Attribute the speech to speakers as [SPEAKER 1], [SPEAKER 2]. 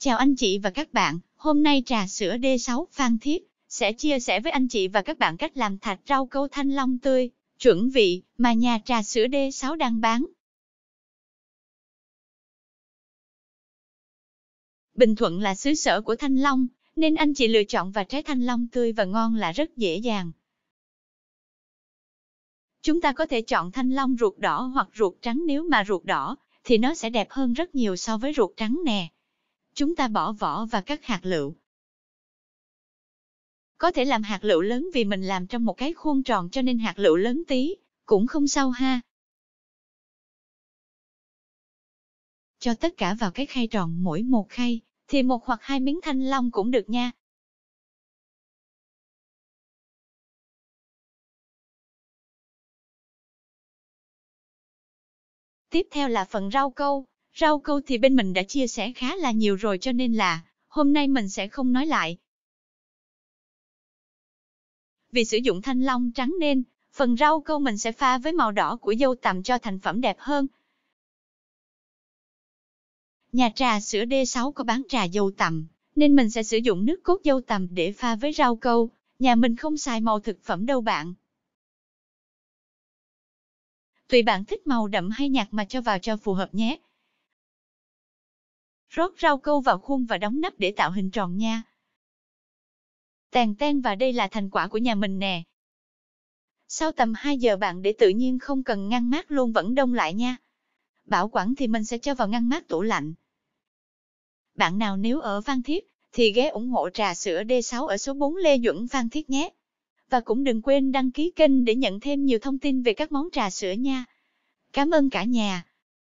[SPEAKER 1] Chào anh chị và các bạn, hôm nay trà sữa D6 Phan Thiết sẽ chia sẻ với anh chị và các bạn cách làm thạch rau câu thanh long tươi, chuẩn vị mà nhà trà sữa D6 đang bán. Bình Thuận là xứ sở của thanh long, nên anh chị lựa chọn và trái thanh long tươi và ngon là rất dễ dàng. Chúng ta có thể chọn thanh long ruột đỏ hoặc ruột trắng nếu mà ruột đỏ thì nó sẽ đẹp hơn rất nhiều so với ruột trắng nè chúng ta bỏ vỏ và cắt hạt lựu. Có thể làm hạt lựu lớn vì mình làm trong một cái khuôn tròn cho nên hạt lựu lớn tí, cũng không sao ha.
[SPEAKER 2] Cho tất cả vào cái khay tròn mỗi một khay, thì một hoặc hai miếng thanh long cũng được nha. Tiếp theo là phần rau câu, Rau câu thì bên mình đã chia sẻ khá là nhiều rồi
[SPEAKER 1] cho nên là, hôm nay mình sẽ không nói lại. Vì sử dụng thanh long trắng nên, phần rau câu mình sẽ pha với màu đỏ của dâu tằm cho thành phẩm đẹp hơn. Nhà trà sữa D6 có bán trà dâu tằm, nên mình sẽ sử dụng nước cốt dâu tằm để pha với rau câu. Nhà mình không xài màu thực phẩm đâu bạn. Tùy bạn thích màu đậm hay nhạt mà cho vào cho phù hợp nhé rót rau câu vào khuôn và đóng nắp để tạo hình tròn nha. Tàn tan và đây là thành quả của nhà mình nè. Sau tầm 2 giờ bạn để tự nhiên không cần ngăn mát luôn vẫn đông lại nha. Bảo quản thì mình sẽ cho vào ngăn mát tủ lạnh. Bạn nào nếu ở Phan Thiết thì ghé ủng hộ trà sữa D6 ở số 4 Lê Duẩn Phan Thiết nhé. Và cũng đừng quên đăng ký kênh để nhận thêm nhiều thông tin về các món trà sữa nha. Cảm ơn cả nhà.